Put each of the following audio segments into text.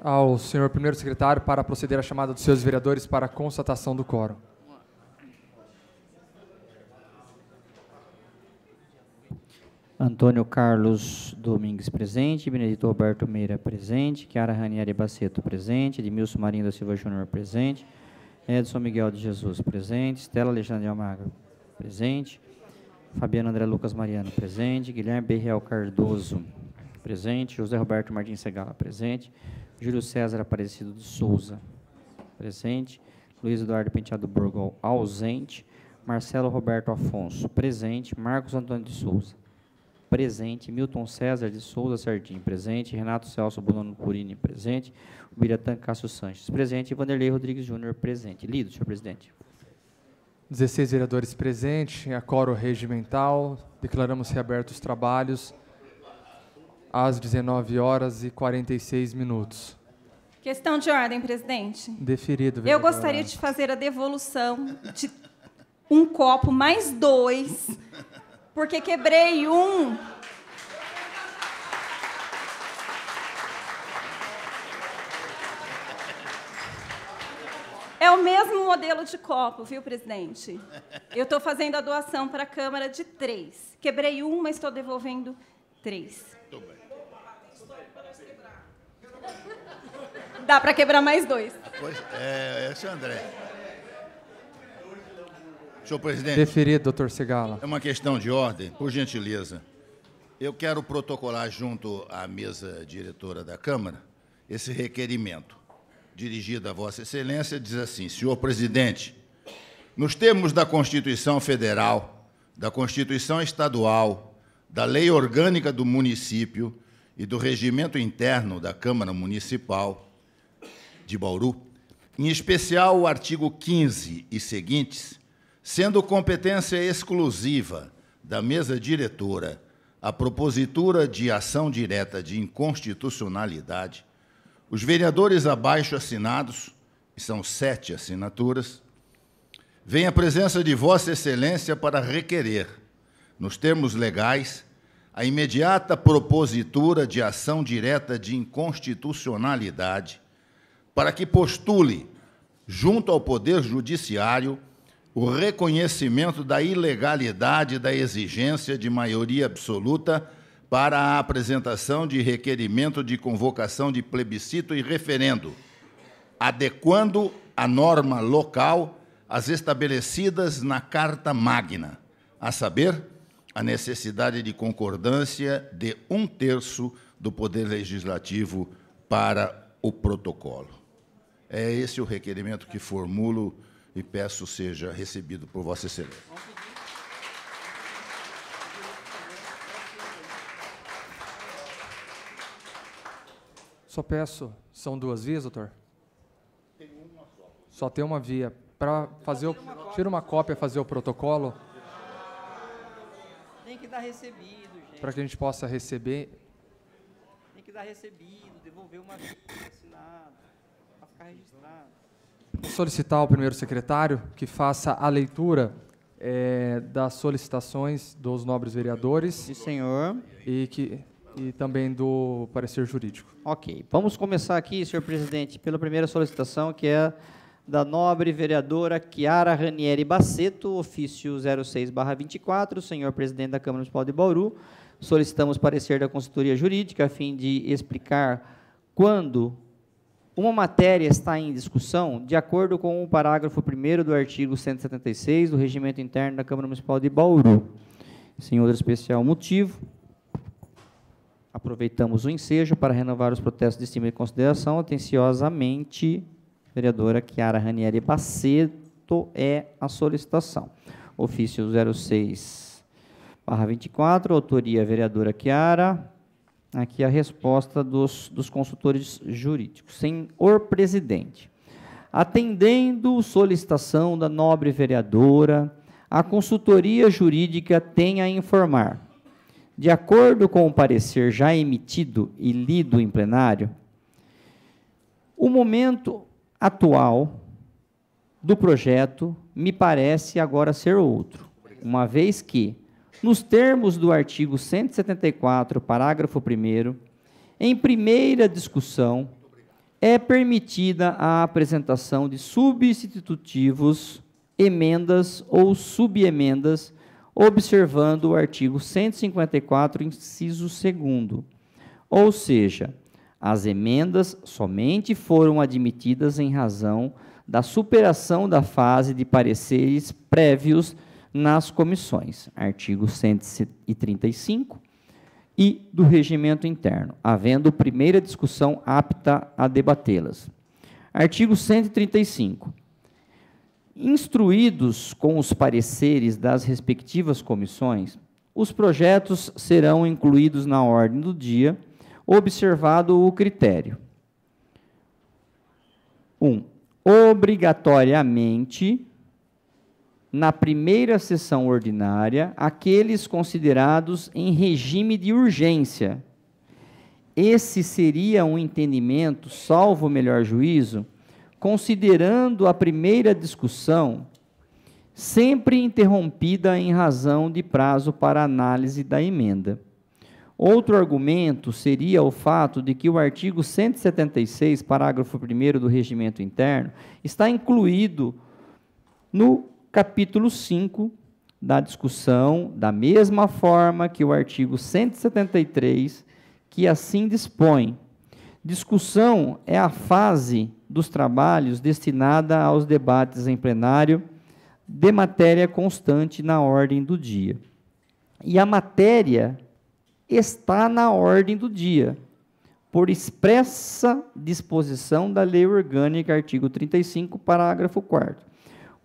ao senhor primeiro secretário para proceder à chamada dos seus vereadores para a constatação do quórum. Antônio Carlos Domingues presente, Benedito Roberto Meira presente, Chiara Ranieri Baceto presente, Edmilson Marinho da Silva Júnior presente, Edson Miguel de Jesus presente, Estela Alexandre Almagro presente, Fabiano André Lucas Mariano presente, Guilherme Berreal Cardoso presente, José Roberto Martins Segala presente, Júlio César Aparecido de Souza, presente. Luiz Eduardo Penteado Burgol, ausente. Marcelo Roberto Afonso, presente. Marcos Antônio de Souza, presente. Milton César de Souza Sardim, presente. Renato Celso Bruno Purini, presente. Biratan Cássio Sanches, presente. E Vanderlei Rodrigues Júnior, presente. Lido, senhor presidente. 16 vereadores presentes, acoro regimental, declaramos reabertos os trabalhos às 19 horas e 46 minutos. Questão de ordem, presidente. Deferido. Eu gostaria de fazer a devolução de um copo mais dois, porque quebrei um. É o mesmo modelo de copo, viu, presidente? Eu estou fazendo a doação para a Câmara de três. Quebrei um, mas estou devolvendo Três. Dá para quebrar mais dois. Pois, é, esse é o André. Senhor presidente. Deferido, doutor Segala. É uma questão de ordem, por gentileza. Eu quero protocolar junto à mesa diretora da Câmara esse requerimento. Dirigido a Vossa Excelência, diz assim: Senhor presidente, nos termos da Constituição Federal, da Constituição Estadual, da Lei Orgânica do Município e do Regimento Interno da Câmara Municipal de Bauru, em especial o artigo 15 e seguintes, sendo competência exclusiva da mesa diretora a propositura de ação direta de inconstitucionalidade, os vereadores abaixo assinados, e são sete assinaturas, vem a presença de Vossa Excelência para requerer nos termos legais, a imediata propositura de ação direta de inconstitucionalidade para que postule, junto ao Poder Judiciário, o reconhecimento da ilegalidade da exigência de maioria absoluta para a apresentação de requerimento de convocação de plebiscito e referendo, adequando a norma local às estabelecidas na Carta Magna, a saber, a necessidade de concordância de um terço do Poder Legislativo para o protocolo. É esse o requerimento que formulo e peço seja recebido por Vossa Excelência. Só peço, são duas vias, doutor? Tem uma só. Só tem uma via. Para fazer o. Tira uma cópia, fazer o protocolo que dar recebido, gente. Para que a gente possa receber. Tem que dar recebido, devolver uma assinada, para ficar registrado. Vou solicitar ao primeiro secretário que faça a leitura é, das solicitações dos nobres vereadores. Sim, senhor. E que e também do parecer jurídico. Ok. Vamos começar aqui, senhor presidente, pela primeira solicitação, que é da nobre vereadora Chiara Ranieri Baceto, ofício 06-24, senhor presidente da Câmara Municipal de Bauru. Solicitamos parecer da consultoria jurídica a fim de explicar quando uma matéria está em discussão, de acordo com o parágrafo 1 do artigo 176 do Regimento Interno da Câmara Municipal de Bauru. Sem outro especial motivo, aproveitamos o ensejo para renovar os protestos de estima e consideração atenciosamente vereadora Chiara Ranieri Baceto é a solicitação. Ofício 06 barra 24, autoria vereadora Chiara. Aqui a resposta dos, dos consultores jurídicos. Senhor presidente, atendendo solicitação da nobre vereadora, a consultoria jurídica tem a informar. De acordo com o parecer já emitido e lido em plenário, o momento atual do projeto me parece agora ser outro, uma vez que, nos termos do artigo 174, parágrafo 1, em primeira discussão, é permitida a apresentação de substitutivos, emendas ou subemendas, observando o artigo 154, inciso 2. Ou seja, as emendas somente foram admitidas em razão da superação da fase de pareceres prévios nas comissões, artigo 135, e do regimento interno, havendo primeira discussão apta a debatê-las. Artigo 135. Instruídos com os pareceres das respectivas comissões, os projetos serão incluídos na ordem do dia observado o critério. 1. Um, obrigatoriamente, na primeira sessão ordinária, aqueles considerados em regime de urgência. Esse seria um entendimento, salvo o melhor juízo, considerando a primeira discussão sempre interrompida em razão de prazo para análise da emenda. Outro argumento seria o fato de que o artigo 176, parágrafo 1 do Regimento Interno, está incluído no capítulo 5 da discussão, da mesma forma que o artigo 173, que assim dispõe. Discussão é a fase dos trabalhos destinada aos debates em plenário de matéria constante na ordem do dia. E a matéria está na ordem do dia, por expressa disposição da Lei Orgânica, artigo 35, parágrafo 4.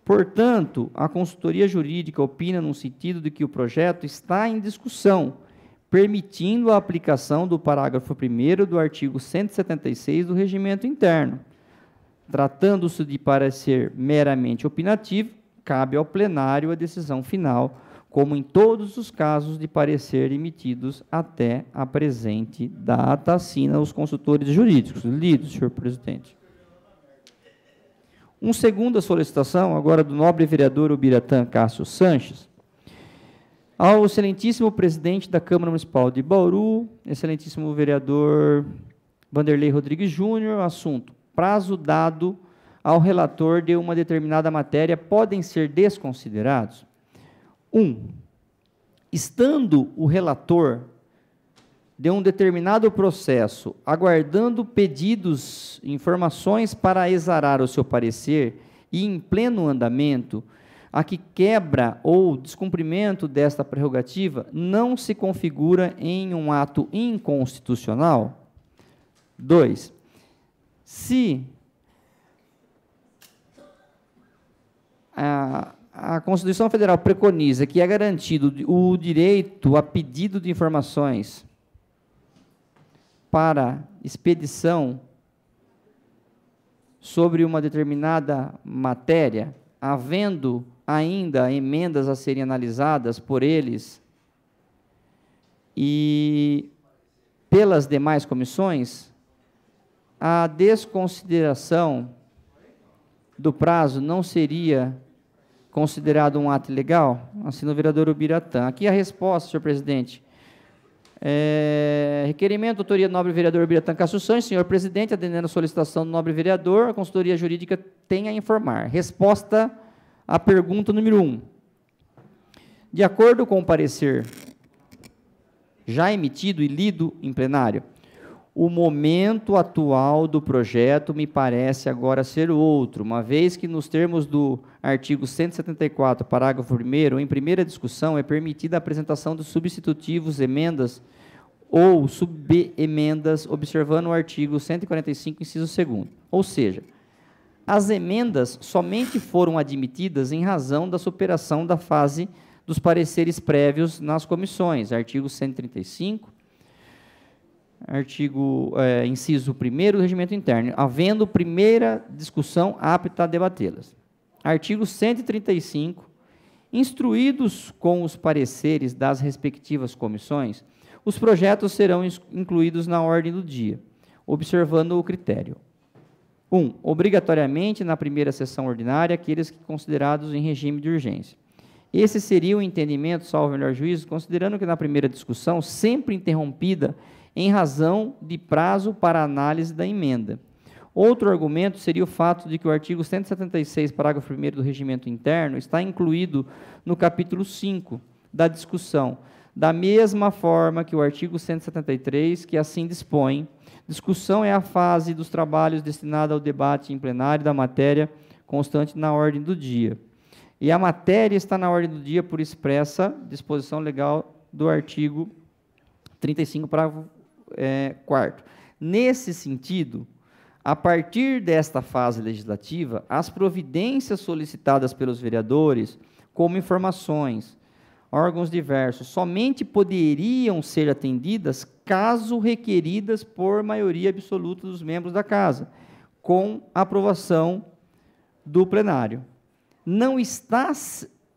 Portanto, a consultoria jurídica opina no sentido de que o projeto está em discussão, permitindo a aplicação do parágrafo 1 do artigo 176 do Regimento Interno. Tratando-se de parecer meramente opinativo, cabe ao plenário a decisão final como em todos os casos de parecer emitidos até a presente data, assina os consultores jurídicos. Lido, senhor presidente. Um segunda solicitação, agora do nobre vereador Ubiratã Cássio Sanches, ao excelentíssimo presidente da Câmara Municipal de Bauru, excelentíssimo vereador Vanderlei Rodrigues Júnior, assunto, prazo dado ao relator de uma determinada matéria podem ser desconsiderados? 1. Estando o relator de um determinado processo aguardando pedidos, informações para exarar o seu parecer e em pleno andamento, a que quebra ou descumprimento desta prerrogativa não se configura em um ato inconstitucional? 2. Se a Constituição Federal preconiza que é garantido o direito a pedido de informações para expedição sobre uma determinada matéria, havendo ainda emendas a serem analisadas por eles e pelas demais comissões, a desconsideração do prazo não seria considerado um ato ilegal? Assina o vereador Ubiratã. Aqui a resposta, senhor presidente. É, requerimento, autoria do nobre vereador Ubiratã Cássio Sanches, senhor presidente, atendendo a solicitação do nobre vereador, a consultoria jurídica tem a informar. Resposta à pergunta número 1. Um. De acordo com o parecer já emitido e lido em plenário, o momento atual do projeto me parece agora ser outro, uma vez que, nos termos do artigo 174, parágrafo 1, em primeira discussão é permitida a apresentação dos substitutivos, emendas ou subemendas, observando o artigo 145, inciso 2. Ou seja, as emendas somente foram admitidas em razão da superação da fase dos pareceres prévios nas comissões, artigo 135 artigo, é, inciso 1 do Regimento Interno, havendo primeira discussão apta a debatê-las. Artigo 135. Instruídos com os pareceres das respectivas comissões, os projetos serão incluídos na ordem do dia, observando o critério. 1. Um, obrigatoriamente, na primeira sessão ordinária, aqueles que considerados em regime de urgência. Esse seria o entendimento, salvo melhor juízo, considerando que na primeira discussão, sempre interrompida em razão de prazo para análise da emenda. Outro argumento seria o fato de que o artigo 176, parágrafo 1 do Regimento Interno está incluído no capítulo 5 da discussão, da mesma forma que o artigo 173, que assim dispõe. Discussão é a fase dos trabalhos destinada ao debate em plenário da matéria constante na ordem do dia. E a matéria está na ordem do dia por expressa disposição legal do artigo 35, parágrafo é, quarto. Nesse sentido, a partir desta fase legislativa, as providências solicitadas pelos vereadores, como informações, órgãos diversos, somente poderiam ser atendidas caso requeridas por maioria absoluta dos membros da Casa, com aprovação do plenário. Não, está,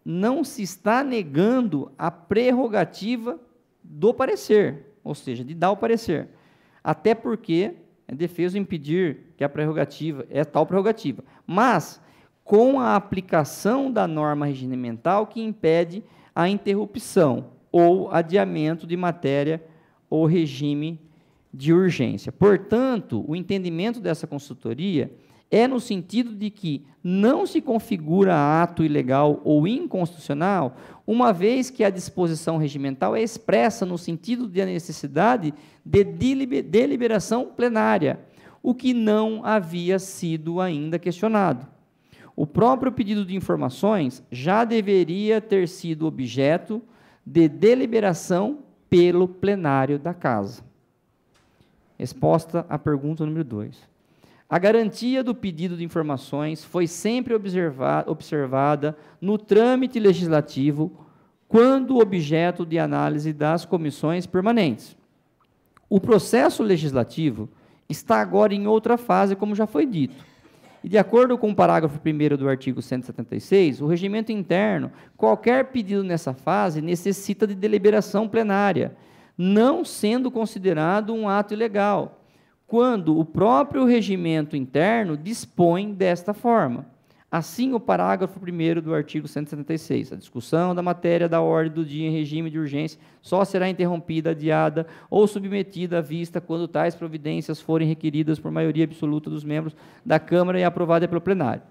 não se está negando a prerrogativa do parecer ou seja, de dar o parecer. Até porque é defeso impedir que a prerrogativa é tal prerrogativa, mas com a aplicação da norma regimental que impede a interrupção ou adiamento de matéria ou regime de urgência. Portanto, o entendimento dessa consultoria é no sentido de que não se configura ato ilegal ou inconstitucional, uma vez que a disposição regimental é expressa no sentido de necessidade de deliberação plenária, o que não havia sido ainda questionado. O próprio pedido de informações já deveria ter sido objeto de deliberação pelo plenário da Casa. Resposta à pergunta número 2. A garantia do pedido de informações foi sempre observada no trâmite legislativo, quando objeto de análise das comissões permanentes. O processo legislativo está agora em outra fase, como já foi dito. E de acordo com o parágrafo 1 do artigo 176, o regimento interno, qualquer pedido nessa fase necessita de deliberação plenária, não sendo considerado um ato ilegal quando o próprio regimento interno dispõe desta forma. Assim, o parágrafo 1 do artigo 176. A discussão da matéria da ordem do dia em regime de urgência só será interrompida, adiada ou submetida à vista quando tais providências forem requeridas por maioria absoluta dos membros da Câmara e aprovada pelo plenário.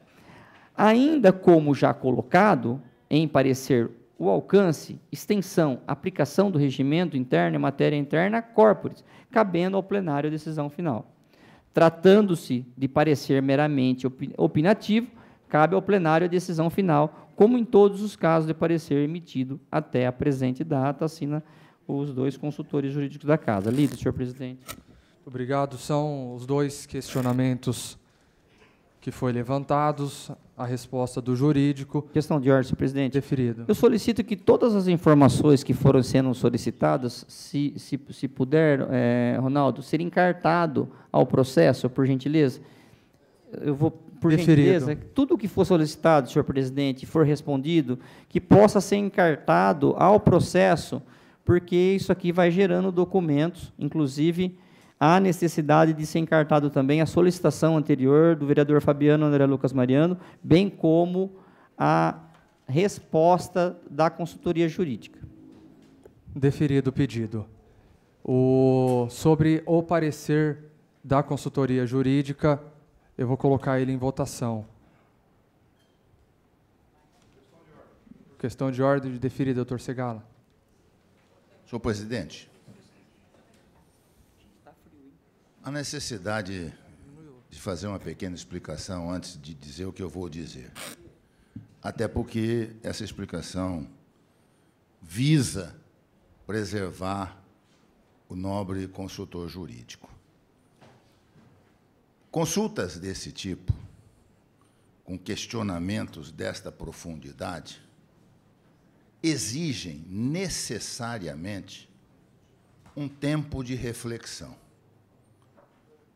Ainda como já colocado em parecer o alcance, extensão, aplicação do regimento interno e matéria interna corporis, cabendo ao plenário a decisão final. Tratando-se de parecer meramente opinativo, cabe ao plenário a decisão final, como em todos os casos de parecer emitido até a presente data, assina os dois consultores jurídicos da Casa. Lido, senhor presidente. Obrigado. São os dois questionamentos que foi levantados, a resposta do jurídico. Questão de ordem, senhor presidente. Deferido. Eu solicito que todas as informações que foram sendo solicitadas, se, se, se puder, é, Ronaldo, ser encartado ao processo, por gentileza. Eu vou, por Deferido. gentileza, tudo o que for solicitado, senhor presidente, for respondido, que possa ser encartado ao processo, porque isso aqui vai gerando documentos, inclusive há necessidade de ser encartado também a solicitação anterior do vereador Fabiano André Lucas Mariano, bem como a resposta da consultoria jurídica. Deferido o pedido. O, sobre o parecer da consultoria jurídica, eu vou colocar ele em votação. Questão de ordem, Questão de ordem doutor Segala. Senhor presidente, A necessidade de fazer uma pequena explicação antes de dizer o que eu vou dizer. Até porque essa explicação visa preservar o nobre consultor jurídico. Consultas desse tipo, com questionamentos desta profundidade, exigem necessariamente um tempo de reflexão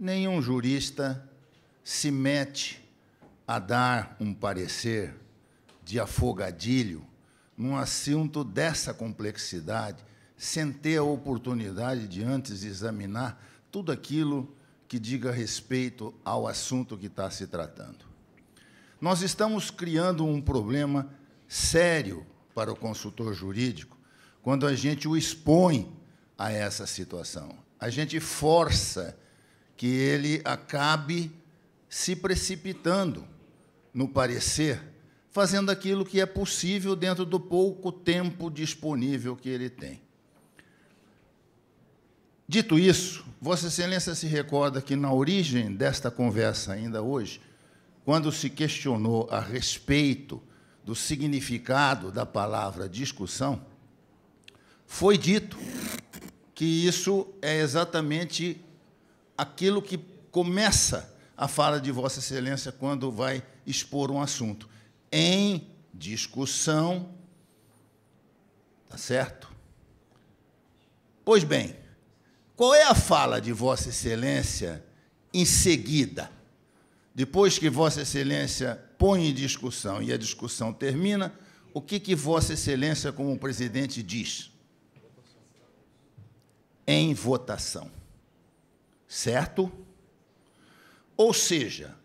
nenhum jurista se mete a dar um parecer de afogadilho num assunto dessa complexidade, sem ter a oportunidade de antes examinar tudo aquilo que diga respeito ao assunto que está se tratando. Nós estamos criando um problema sério para o consultor jurídico quando a gente o expõe a essa situação. A gente força que ele acabe se precipitando no parecer, fazendo aquilo que é possível dentro do pouco tempo disponível que ele tem. Dito isso, Vossa Excelência se recorda que, na origem desta conversa, ainda hoje, quando se questionou a respeito do significado da palavra discussão, foi dito que isso é exatamente aquilo que começa a fala de Vossa Excelência quando vai expor um assunto. Em discussão. Tá certo? Pois bem, qual é a fala de Vossa Excelência em seguida? Depois que Vossa Excelência põe em discussão e a discussão termina, o que, que Vossa Excelência, como presidente, diz? Em votação certo? Ou seja,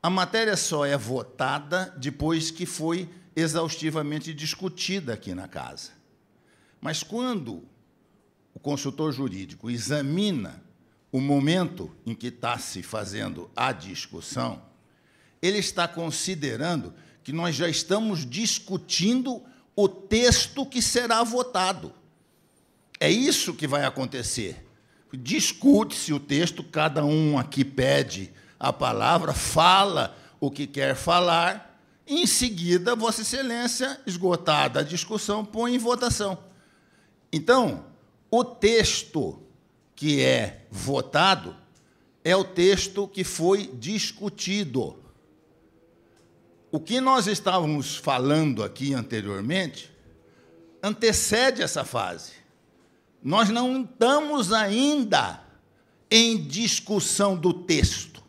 a matéria só é votada depois que foi exaustivamente discutida aqui na casa. Mas quando o consultor jurídico examina o momento em que está se fazendo a discussão, ele está considerando que nós já estamos discutindo o texto que será votado. É isso que vai acontecer discute-se o texto, cada um aqui pede a palavra, fala o que quer falar. Em seguida, Vossa Excelência, esgotada a discussão, põe em votação. Então, o texto que é votado é o texto que foi discutido. O que nós estávamos falando aqui anteriormente antecede essa fase nós não estamos ainda em discussão do texto.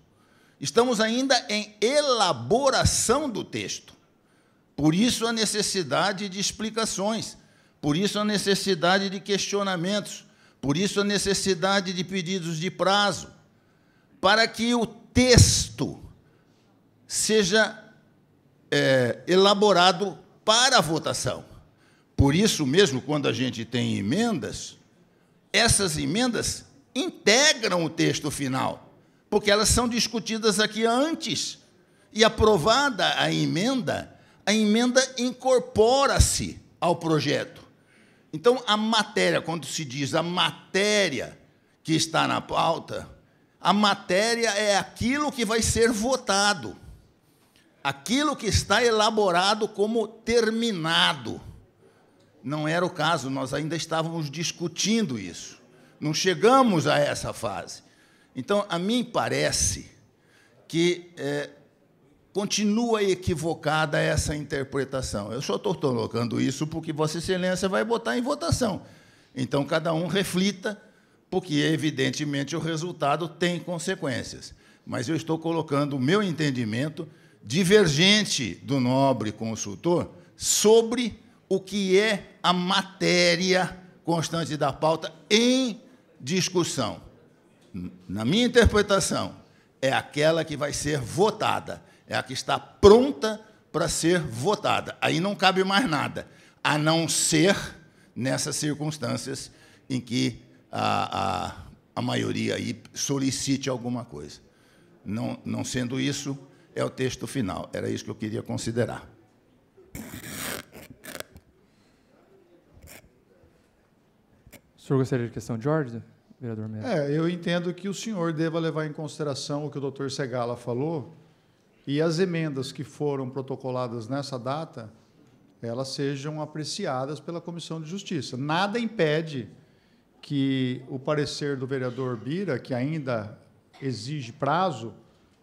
Estamos ainda em elaboração do texto. Por isso a necessidade de explicações, por isso a necessidade de questionamentos, por isso a necessidade de pedidos de prazo, para que o texto seja é, elaborado para a votação. Por isso mesmo, quando a gente tem emendas, essas emendas integram o texto final, porque elas são discutidas aqui antes. E aprovada a emenda, a emenda incorpora-se ao projeto. Então, a matéria, quando se diz a matéria que está na pauta, a matéria é aquilo que vai ser votado, aquilo que está elaborado como terminado. Não era o caso, nós ainda estávamos discutindo isso. Não chegamos a essa fase. Então, a mim parece que é, continua equivocada essa interpretação. Eu só estou colocando isso porque Vossa Excelência vai botar em votação. Então, cada um reflita, porque, evidentemente, o resultado tem consequências. Mas eu estou colocando o meu entendimento divergente do nobre consultor sobre o que é a matéria constante da pauta em discussão. Na minha interpretação, é aquela que vai ser votada, é a que está pronta para ser votada. Aí não cabe mais nada, a não ser nessas circunstâncias em que a, a, a maioria aí solicite alguma coisa. Não, não sendo isso, é o texto final. Era isso que eu queria considerar. senhor gostaria de questão de ordem, vereador Melo? É, eu entendo que o senhor deva levar em consideração o que o doutor Segala falou e as emendas que foram protocoladas nessa data, elas sejam apreciadas pela Comissão de Justiça. Nada impede que o parecer do vereador Bira, que ainda exige prazo,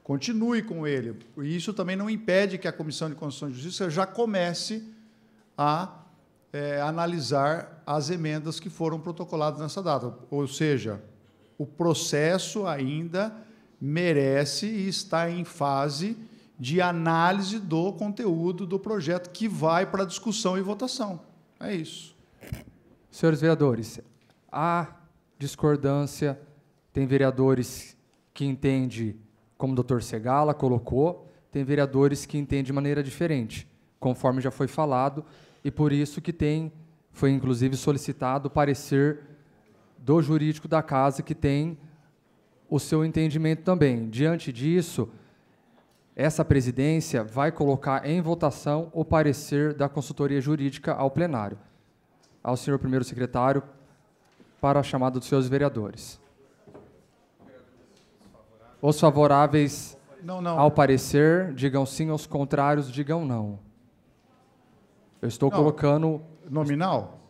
continue com ele. E isso também não impede que a Comissão de Constituição e Justiça já comece a é, analisar as emendas que foram protocoladas nessa data. Ou seja, o processo ainda merece e está em fase de análise do conteúdo do projeto que vai para discussão e votação. É isso. Senhores vereadores, há discordância, tem vereadores que entendem, como o doutor Segala colocou, tem vereadores que entendem de maneira diferente, conforme já foi falado, e por isso que tem foi inclusive solicitado o parecer do jurídico da casa, que tem o seu entendimento também. Diante disso, essa presidência vai colocar em votação o parecer da consultoria jurídica ao plenário. Ao senhor primeiro secretário, para a chamada dos seus vereadores. Os favoráveis não, não. ao parecer, digam sim, os contrários, digam não. Eu estou não. colocando nominal?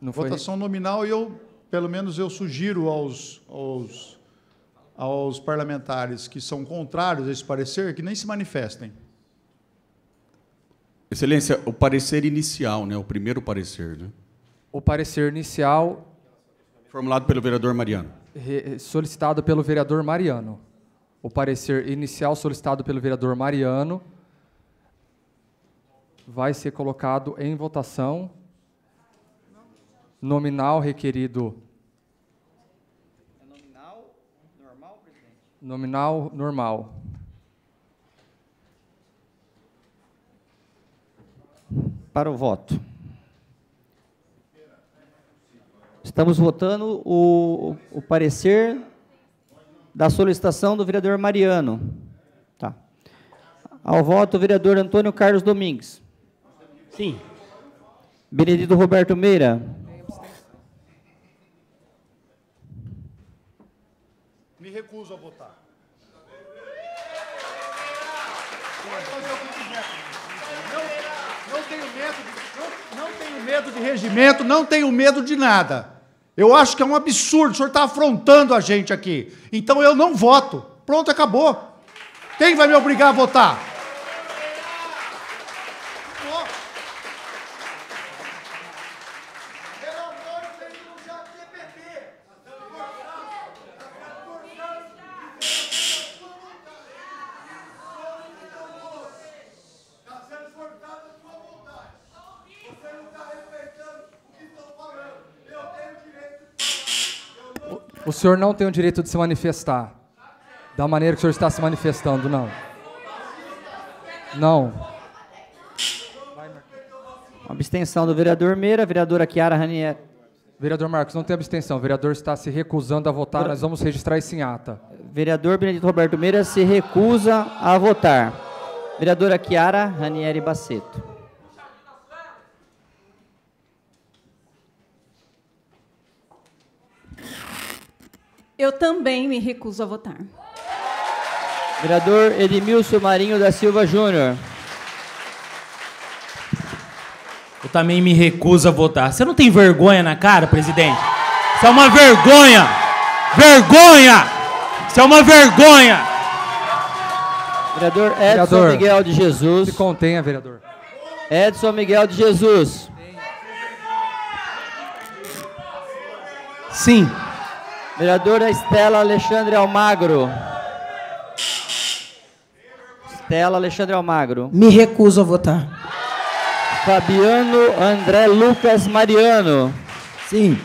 Não foi... Votação nominal, e eu, pelo menos eu sugiro aos, aos, aos parlamentares que são contrários a esse parecer que nem se manifestem. Excelência, o parecer inicial, né? o primeiro parecer. Né? O parecer inicial. Formulado pelo vereador Mariano. Solicitado pelo vereador Mariano. O parecer inicial solicitado pelo vereador Mariano vai ser colocado em votação. Nominal requerido. É nominal normal, presidente? Nominal normal. Para o voto. Estamos votando o, o parecer da solicitação do vereador Mariano. Tá. Ao voto, o vereador Antônio Carlos Domingues. Sim. Benedito Roberto Meira. Me recuso a votar. Não, tenho medo de, não tenho medo de regimento, não tenho medo de nada. Eu acho que é um absurdo, o senhor está afrontando a gente aqui. Então eu não voto. Pronto, acabou. Quem vai me obrigar a votar? O senhor não tem o direito de se manifestar da maneira que o senhor está se manifestando, não. Não. Abstenção do vereador Meira, vereadora Chiara Ranieri. Vereador Marcos, não tem abstenção. O vereador está se recusando a votar. Nós vamos registrar isso em ata. Vereador Benedito Roberto Meira se recusa a votar. Vereadora Chiara Ranieri Baceto. Eu também me recuso a votar. Vereador Edmilson Marinho da Silva Júnior. Eu também me recuso a votar. Você não tem vergonha na cara, presidente? Isso é uma vergonha! Vergonha! Isso é uma vergonha! Vereador Edson vereador, Miguel de Jesus. Se contenha, vereador. Edson Miguel de Jesus. Sim. Vereadora Estela Alexandre Almagro. Estela Alexandre Almagro. Me recuso a votar. Fabiano André Lucas Mariano. Sim.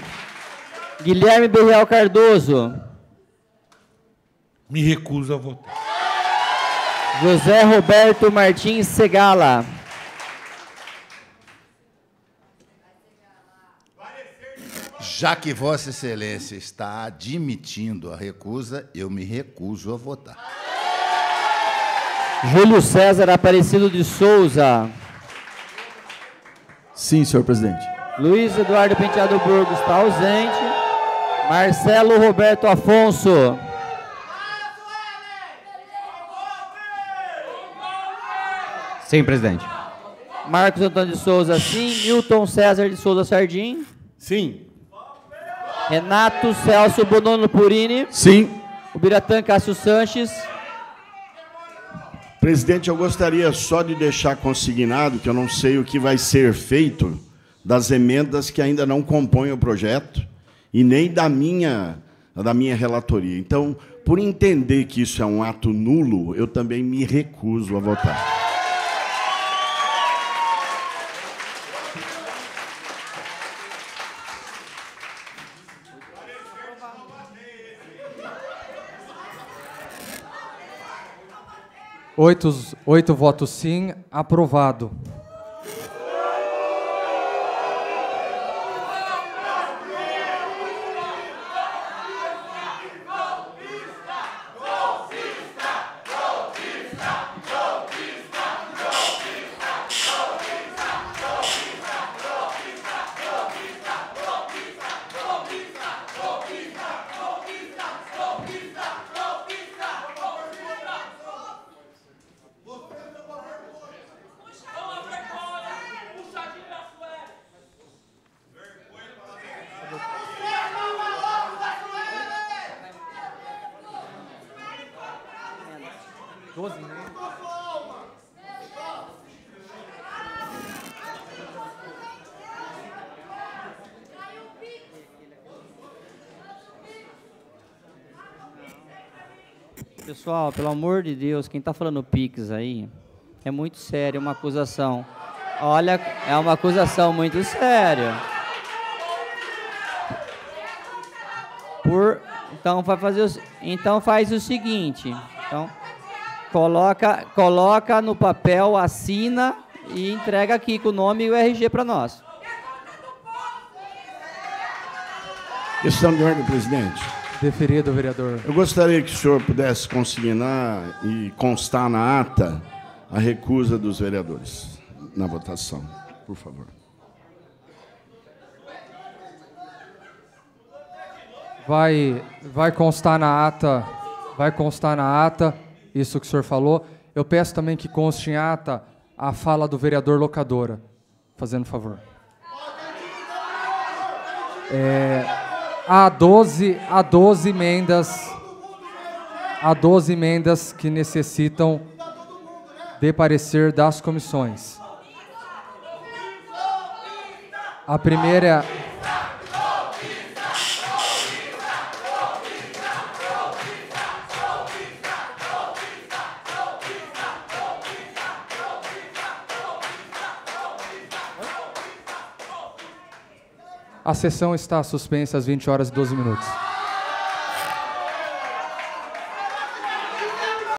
Guilherme Berreal Cardoso. Me recuso a votar. José Roberto Martins Segala. Já que Vossa Excelência está admitindo a recusa, eu me recuso a votar. Júlio César Aparecido de Souza. Sim, senhor presidente. Luiz Eduardo Penteado Burgo está ausente. Marcelo Roberto Afonso. Sim, presidente. Marcos Antônio de Souza, sim. Milton César de Souza Sardim. Sim. Renato Celso Bonono Purini. Sim. O Biratã Cássio Sanches. Presidente, eu gostaria só de deixar consignado que eu não sei o que vai ser feito das emendas que ainda não compõem o projeto e nem da minha da minha relatoria. Então, por entender que isso é um ato nulo, eu também me recuso a votar. Oito, oito votos sim, aprovado. Pessoal, pelo amor de Deus, quem está falando Pix aí é muito sério, é uma acusação. Olha, é uma acusação muito séria. Por, então, vai fazer o, então faz o seguinte. Então, coloca, coloca no papel, assina e entrega aqui com o nome e o RG para nós. Questão de ordem, presidente. Deferido, vereador. Eu gostaria que o senhor pudesse consignar e constar na ata a recusa dos vereadores na votação, por favor. Vai, vai constar na ata, vai constar na ata isso que o senhor falou. Eu peço também que conste em ata a fala do vereador locadora, fazendo favor. É, Há 12, há 12 emendas. Há 12 emendas que necessitam de parecer das comissões. A primeira A sessão está suspensa às 20 horas e 12 minutos.